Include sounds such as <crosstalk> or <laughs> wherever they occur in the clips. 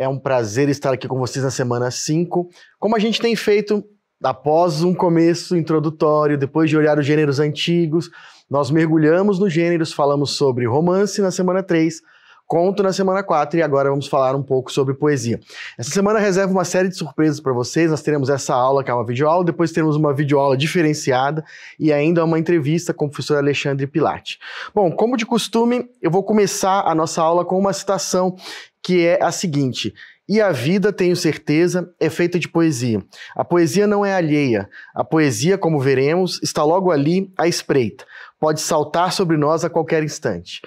É um prazer estar aqui com vocês na semana 5. Como a gente tem feito após um começo introdutório, depois de olhar os gêneros antigos, nós mergulhamos nos gêneros, falamos sobre romance na semana 3 conto na semana 4 e agora vamos falar um pouco sobre poesia. Essa semana reserva uma série de surpresas para vocês. Nós teremos essa aula, que é uma videoaula, depois teremos uma videoaula diferenciada e ainda uma entrevista com o professor Alexandre Pilate. Bom, como de costume, eu vou começar a nossa aula com uma citação que é a seguinte: e a vida, tenho certeza, é feita de poesia. A poesia não é alheia. A poesia, como veremos, está logo ali à espreita. Pode saltar sobre nós a qualquer instante.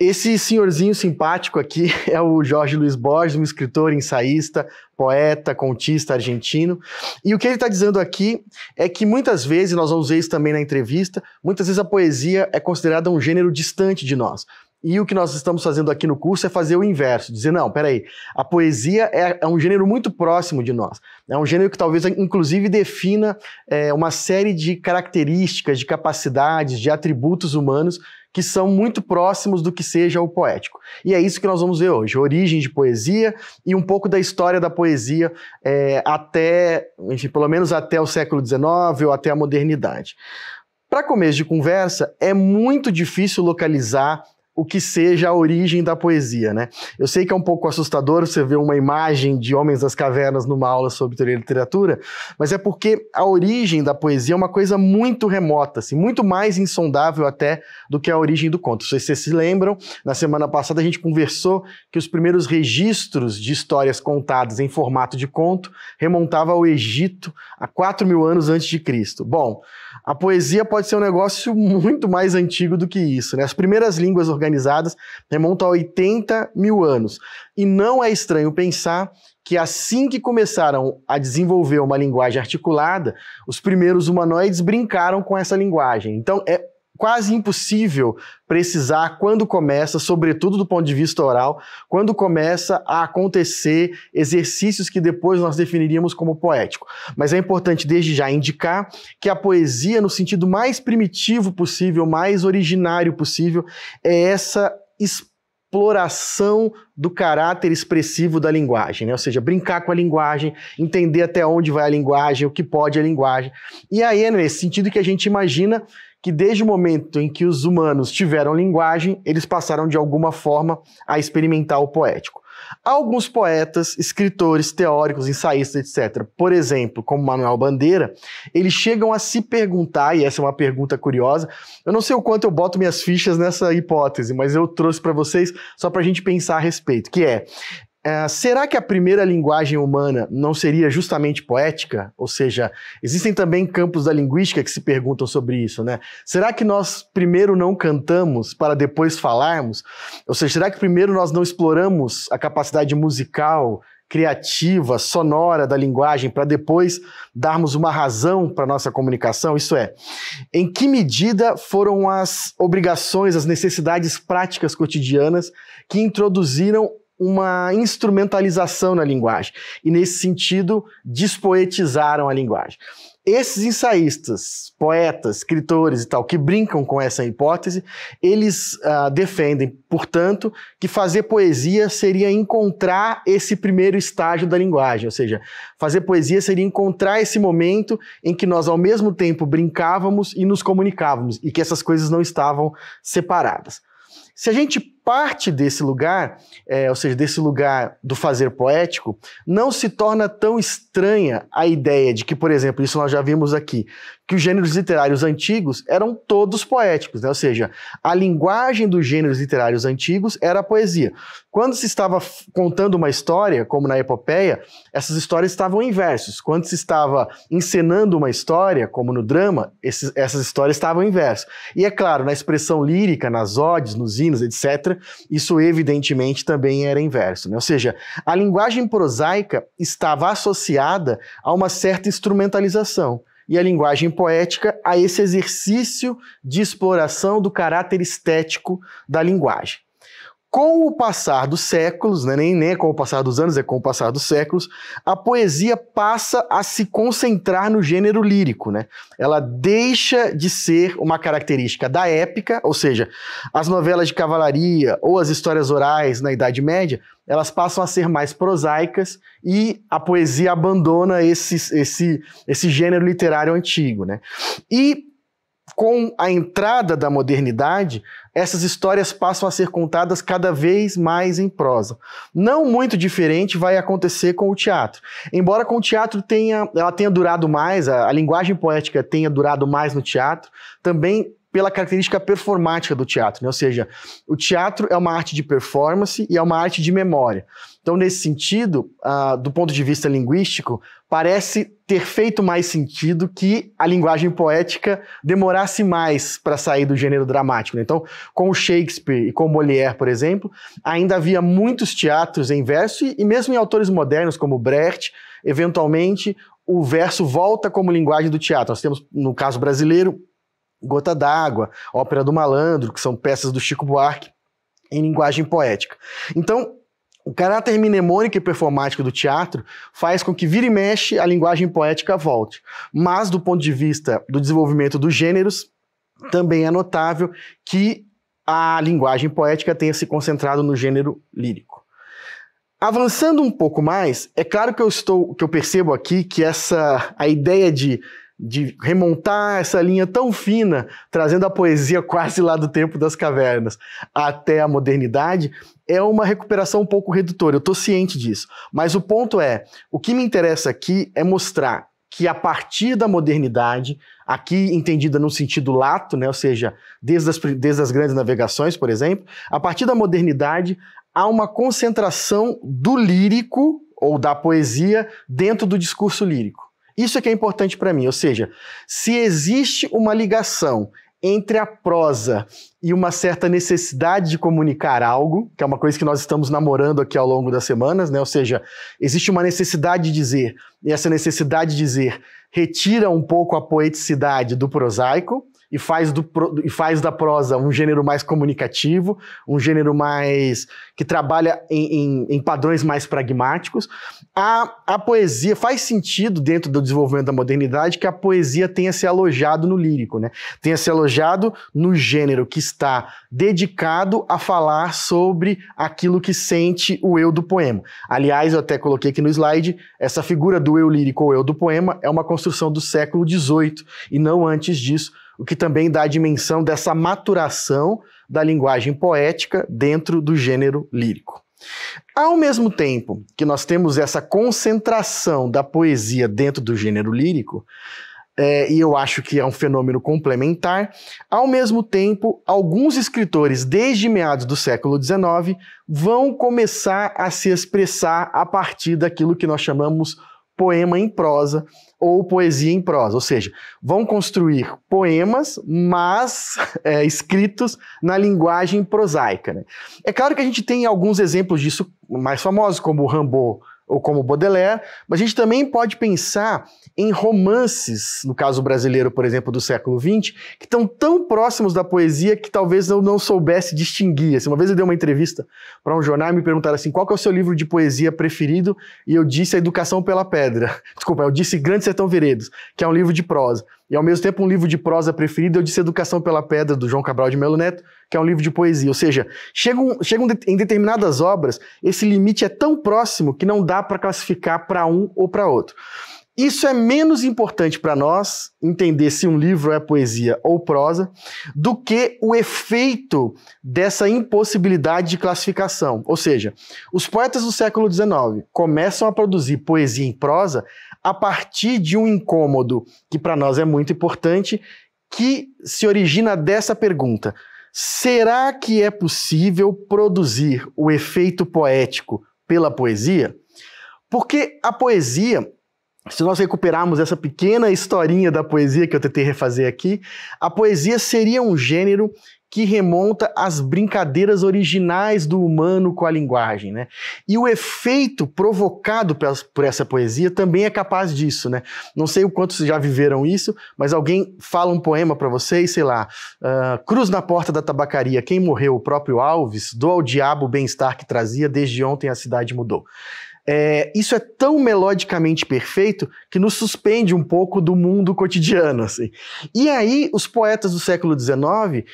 Esse senhorzinho simpático aqui <laughs> é o Jorge Luiz Borges, um escritor, ensaísta, poeta, contista argentino. E o que ele está dizendo aqui é que muitas vezes, nós vamos ver isso também na entrevista, muitas vezes a poesia é considerada um gênero distante de nós. E o que nós estamos fazendo aqui no curso é fazer o inverso, dizer, não, peraí, a poesia é, é um gênero muito próximo de nós. É um gênero que talvez, inclusive, defina é, uma série de características, de capacidades, de atributos humanos que são muito próximos do que seja o poético. E é isso que nós vamos ver hoje: origem de poesia e um pouco da história da poesia é, até, enfim, pelo menos até o século XIX ou até a modernidade. Para começo de conversa, é muito difícil localizar o que seja a origem da poesia, né? Eu sei que é um pouco assustador você ver uma imagem de homens das cavernas numa aula sobre teoria e literatura, mas é porque a origem da poesia é uma coisa muito remota, assim, muito mais insondável até do que a origem do conto. Se vocês se lembram, na semana passada a gente conversou que os primeiros registros de histórias contadas em formato de conto remontavam ao Egito a 4 mil anos antes de Cristo. Bom, a poesia pode ser um negócio muito mais antigo do que isso, né? As primeiras línguas organizadas organizadas remonta a 80 mil anos. E não é estranho pensar que assim que começaram a desenvolver uma linguagem articulada, os primeiros humanoides brincaram com essa linguagem. Então é quase impossível precisar quando começa, sobretudo do ponto de vista oral, quando começa a acontecer exercícios que depois nós definiríamos como poético. Mas é importante desde já indicar que a poesia, no sentido mais primitivo possível, mais originário possível, é essa exploração do caráter expressivo da linguagem, né? ou seja, brincar com a linguagem, entender até onde vai a linguagem, o que pode a linguagem. E aí é nesse sentido que a gente imagina que desde o momento em que os humanos tiveram linguagem, eles passaram de alguma forma a experimentar o poético. Alguns poetas, escritores, teóricos, ensaístas, etc., por exemplo, como Manuel Bandeira, eles chegam a se perguntar, e essa é uma pergunta curiosa, eu não sei o quanto eu boto minhas fichas nessa hipótese, mas eu trouxe para vocês só para a gente pensar a respeito, que é, é, será que a primeira linguagem humana não seria justamente poética? Ou seja, existem também campos da linguística que se perguntam sobre isso, né? Será que nós primeiro não cantamos para depois falarmos? Ou seja, será que primeiro nós não exploramos a capacidade musical, criativa, sonora da linguagem para depois darmos uma razão para nossa comunicação? Isso é, em que medida foram as obrigações, as necessidades práticas cotidianas que introduziram uma instrumentalização na linguagem. E, nesse sentido, despoetizaram a linguagem. Esses ensaístas, poetas, escritores e tal, que brincam com essa hipótese, eles uh, defendem, portanto, que fazer poesia seria encontrar esse primeiro estágio da linguagem, ou seja, fazer poesia seria encontrar esse momento em que nós, ao mesmo tempo, brincávamos e nos comunicávamos, e que essas coisas não estavam separadas. Se a gente parte desse lugar, é, ou seja, desse lugar do fazer poético, não se torna tão estranha a ideia de que, por exemplo, isso nós já vimos aqui, que os gêneros literários antigos eram todos poéticos, né? ou seja, a linguagem dos gêneros literários antigos era a poesia. Quando se estava contando uma história, como na epopeia, essas histórias estavam em versos. Quando se estava encenando uma história, como no drama, esses, essas histórias estavam em versos. E é claro, na expressão lírica, nas odes, nos hinos, etc., isso evidentemente também era inverso. Né? Ou seja, a linguagem prosaica estava associada a uma certa instrumentalização e a linguagem poética a esse exercício de exploração do caráter estético da linguagem com o passar dos séculos, né, nem, nem é com o passar dos anos, é com o passar dos séculos, a poesia passa a se concentrar no gênero lírico. Né? Ela deixa de ser uma característica da épica, ou seja, as novelas de cavalaria ou as histórias orais na Idade Média, elas passam a ser mais prosaicas e a poesia abandona esse, esse, esse gênero literário antigo. Né? E com a entrada da modernidade, essas histórias passam a ser contadas cada vez mais em prosa. Não muito diferente vai acontecer com o teatro. Embora com o teatro tenha, ela tenha durado mais, a, a linguagem poética tenha durado mais no teatro, também pela característica performática do teatro, né? ou seja, o teatro é uma arte de performance e é uma arte de memória. Então, nesse sentido, uh, do ponto de vista linguístico, parece ter feito mais sentido que a linguagem poética demorasse mais para sair do gênero dramático. Né? Então, com o Shakespeare e com o Molière, por exemplo, ainda havia muitos teatros em verso e, e mesmo em autores modernos como Brecht, eventualmente o verso volta como linguagem do teatro. Nós temos, no caso brasileiro, Gota d'Água, Ópera do Malandro, que são peças do Chico Buarque em linguagem poética. Então, o caráter mnemônico e performático do teatro faz com que vira e mexe a linguagem poética volte, mas do ponto de vista do desenvolvimento dos gêneros, também é notável que a linguagem poética tenha se concentrado no gênero lírico. Avançando um pouco mais, é claro que eu estou, que eu percebo aqui que essa a ideia de de remontar essa linha tão fina, trazendo a poesia quase lá do tempo das cavernas até a modernidade, é uma recuperação um pouco redutora, eu estou ciente disso. Mas o ponto é: o que me interessa aqui é mostrar que a partir da modernidade, aqui entendida no sentido lato, né, ou seja, desde as, desde as grandes navegações, por exemplo, a partir da modernidade há uma concentração do lírico ou da poesia dentro do discurso lírico. Isso é que é importante para mim, ou seja, se existe uma ligação entre a prosa e uma certa necessidade de comunicar algo, que é uma coisa que nós estamos namorando aqui ao longo das semanas, né? Ou seja, existe uma necessidade de dizer, e essa necessidade de dizer retira um pouco a poeticidade do prosaico, e faz, do, e faz da prosa um gênero mais comunicativo, um gênero mais. que trabalha em, em, em padrões mais pragmáticos. A, a poesia faz sentido dentro do desenvolvimento da modernidade que a poesia tenha se alojado no lírico, né? tenha se alojado no gênero que está dedicado a falar sobre aquilo que sente o eu do poema. Aliás, eu até coloquei aqui no slide, essa figura do eu lírico ou eu do poema é uma construção do século XVIII e não antes disso o que também dá a dimensão dessa maturação da linguagem poética dentro do gênero lírico. Ao mesmo tempo que nós temos essa concentração da poesia dentro do gênero lírico, é, e eu acho que é um fenômeno complementar. Ao mesmo tempo, alguns escritores, desde meados do século XIX, vão começar a se expressar a partir daquilo que nós chamamos poema em prosa ou poesia em prosa, ou seja, vão construir poemas, mas <laughs> é, escritos na linguagem prosaica. Né? É claro que a gente tem alguns exemplos disso mais famosos, como o Rambaud, ou como Baudelaire, mas a gente também pode pensar em romances, no caso brasileiro, por exemplo, do século XX, que estão tão próximos da poesia que talvez eu não soubesse distinguir. Assim, uma vez eu dei uma entrevista para um jornal e me perguntaram assim, qual é o seu livro de poesia preferido? E eu disse A Educação pela Pedra. <laughs> Desculpa, eu disse Grande Sertão Veredos, que é um livro de prosa e ao mesmo tempo um livro de prosa preferido eu disse Educação pela Pedra, do João Cabral de Melo Neto, que é um livro de poesia. Ou seja, chegam, chegam em determinadas obras, esse limite é tão próximo que não dá para classificar para um ou para outro. Isso é menos importante para nós entender se um livro é poesia ou prosa do que o efeito dessa impossibilidade de classificação. Ou seja, os poetas do século XIX começam a produzir poesia em prosa a partir de um incômodo, que para nós é muito importante, que se origina dessa pergunta: será que é possível produzir o efeito poético pela poesia? Porque a poesia, se nós recuperarmos essa pequena historinha da poesia que eu tentei refazer aqui, a poesia seria um gênero que remonta às brincadeiras originais do humano com a linguagem. Né? E o efeito provocado por essa poesia também é capaz disso. Né? Não sei o quanto vocês já viveram isso, mas alguém fala um poema para vocês, sei lá, uh, Cruz na porta da tabacaria, quem morreu, o próprio Alves, do ao diabo o bem-estar que trazia, desde ontem a cidade mudou. É, isso é tão melodicamente perfeito que nos suspende um pouco do mundo cotidiano. Assim. E aí, os poetas do século XIX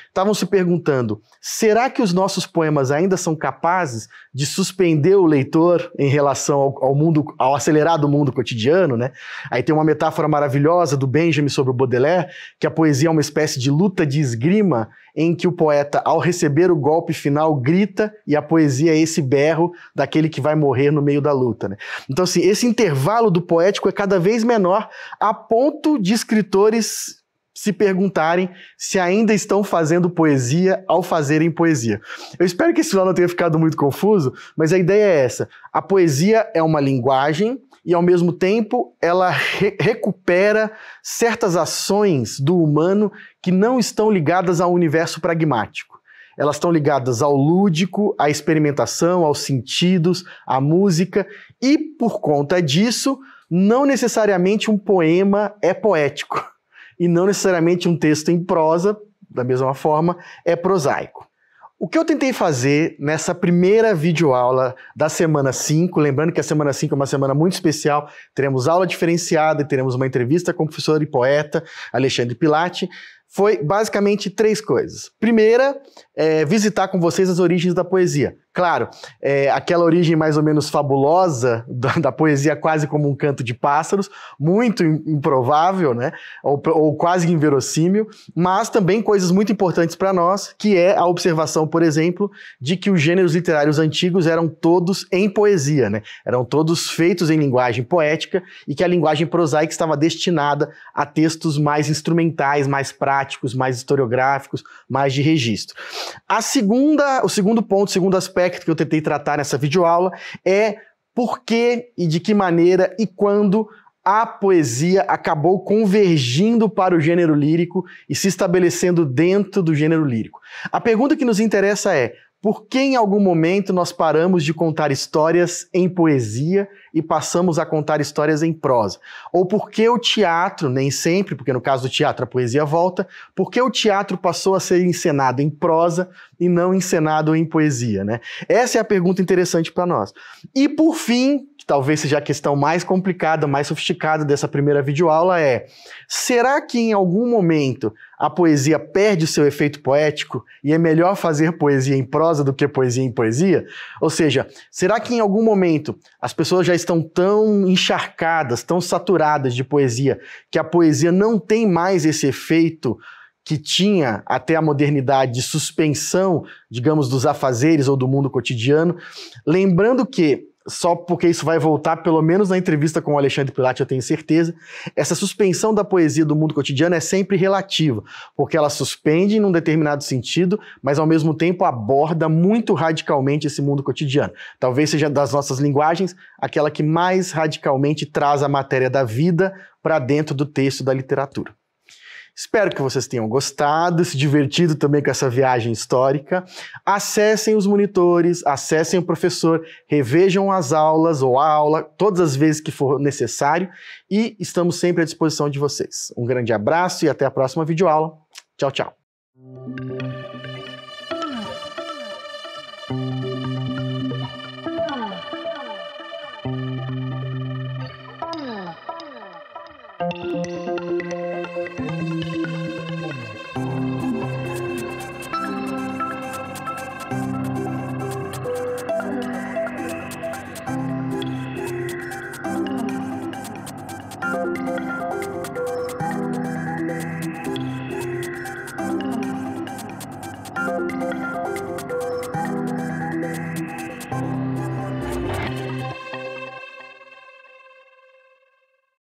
estavam se perguntando: será que os nossos poemas ainda são capazes de suspender o leitor em relação ao, ao mundo, ao acelerado mundo cotidiano? Né? Aí tem uma metáfora maravilhosa do Benjamin sobre o Baudelaire, que a poesia é uma espécie de luta de esgrima em que o poeta, ao receber o golpe final, grita e a poesia é esse berro daquele que vai morrer no meio da luta. Né? Então, assim, esse intervalo do poético é cada vez menor, a ponto de escritores se perguntarem se ainda estão fazendo poesia ao fazerem poesia. Eu espero que esse lá não tenha ficado muito confuso, mas a ideia é essa. A poesia é uma linguagem e, ao mesmo tempo, ela re recupera certas ações do humano que não estão ligadas ao universo pragmático. Elas estão ligadas ao lúdico, à experimentação, aos sentidos, à música, e por conta disso, não necessariamente um poema é poético, e não necessariamente um texto em prosa, da mesma forma, é prosaico. O que eu tentei fazer nessa primeira videoaula da semana 5, lembrando que a semana 5 é uma semana muito especial, teremos aula diferenciada e teremos uma entrevista com o professor e poeta Alexandre Pilati foi basicamente três coisas. Primeira, é, visitar com vocês as origens da poesia. Claro, é, aquela origem mais ou menos fabulosa da, <laughs> da, poesia, quase como um canto de pássaros, muito improvável, né? Ou, ou quase inverossímil, mas também coisas muito importantes para nós, que é a observação, por exemplo, de que os gêneros literários antigos eram todos em poesia, né? Eram todos feitos em linguagem poética e que a linguagem prosaica estava destinada a textos mais instrumentais, mais práticos, mais historiográficos, mais de registro. A segunda, o segundo ponto, segundo aspecto aspecto que eu tentei tratar nessa videoaula é por que e de que maneira e quando a poesia acabou convergindo para o gênero lírico e se estabelecendo dentro do gênero lírico. A pergunta que nos interessa é: por que em algum momento nós paramos de contar histórias em poesia e passamos a contar histórias em prosa? Ou por que o teatro, nem sempre, porque no caso do teatro a poesia volta, por que o teatro passou a ser encenado em prosa e não encenado em poesia, né? Essa é a pergunta interessante para nós. E por fim, talvez seja a questão mais complicada, mais sofisticada dessa primeira videoaula é: será que em algum momento a poesia perde o seu efeito poético e é melhor fazer poesia em prosa do que poesia em poesia? Ou seja, será que em algum momento as pessoas já estão tão encharcadas, tão saturadas de poesia, que a poesia não tem mais esse efeito que tinha até a modernidade de suspensão, digamos, dos afazeres ou do mundo cotidiano? Lembrando que só porque isso vai voltar, pelo menos na entrevista com o Alexandre Pilate, eu tenho certeza, essa suspensão da poesia do mundo cotidiano é sempre relativa, porque ela suspende em um determinado sentido, mas ao mesmo tempo aborda muito radicalmente esse mundo cotidiano. Talvez seja das nossas linguagens aquela que mais radicalmente traz a matéria da vida para dentro do texto da literatura. Espero que vocês tenham gostado, se divertido também com essa viagem histórica. Acessem os monitores, acessem o professor, revejam as aulas ou a aula todas as vezes que for necessário e estamos sempre à disposição de vocês. Um grande abraço e até a próxima videoaula. Tchau, tchau.